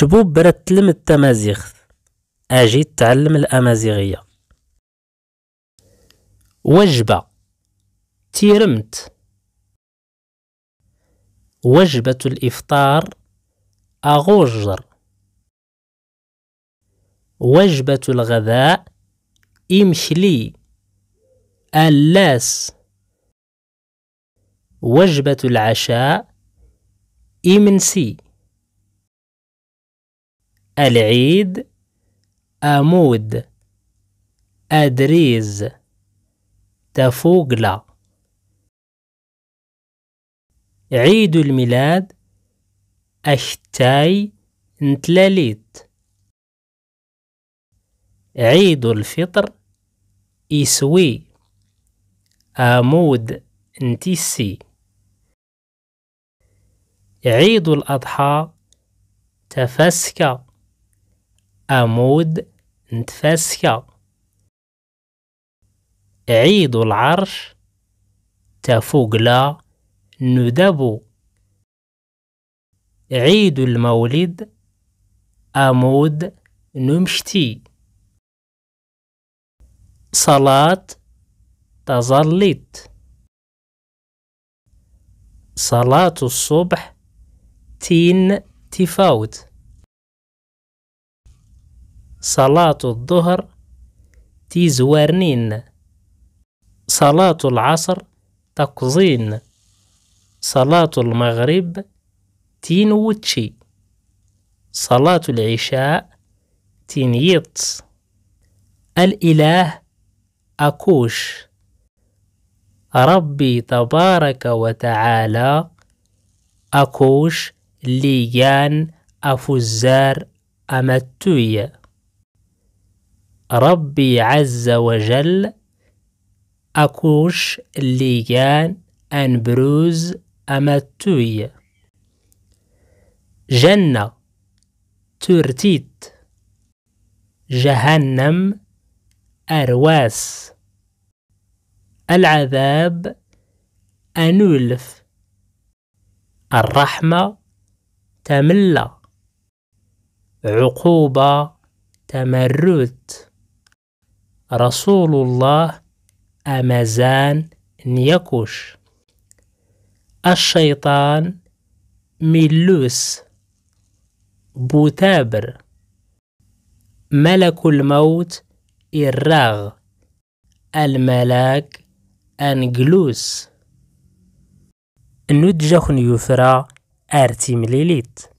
شبوب برد تلم التمازيغ أجي تعلم الأمازيغية وجبة تيرمت وجبة الإفطار أغجر وجبة الغذاء إمشلي اللاس وجبة العشاء إمنسي العيد أمود أدريز تفوغلا عيد الميلاد أشتاي نتلاليت عيد الفطر إسوي آمود نتيسي عيد الأضحى تفسكى أمود نتفاسيا عيد العرش تفوقلا ندبو عيد المولد أمود نمشتي صلاة تظلت صلاة الصبح تين تفاوت صلاة الظهر تيزوارنين صلاة العصر تقزين صلاة المغرب تينوتشي صلاة العشاء تينيط الإله أكوش ربي تبارك وتعالى أكوش ليان أفزار أمتويه ربي عز وجل أكوش ليان أن بروز أمتوي جنة ترتيت جهنم أرواس العذاب أنولف الرحمة تملى عقوبة تمرد رسول الله أمازان نيكوش الشيطان ميلوس بوتابر ملك الموت إراغ الملاك أنجلوس نجخ يفرى أرتي مليليت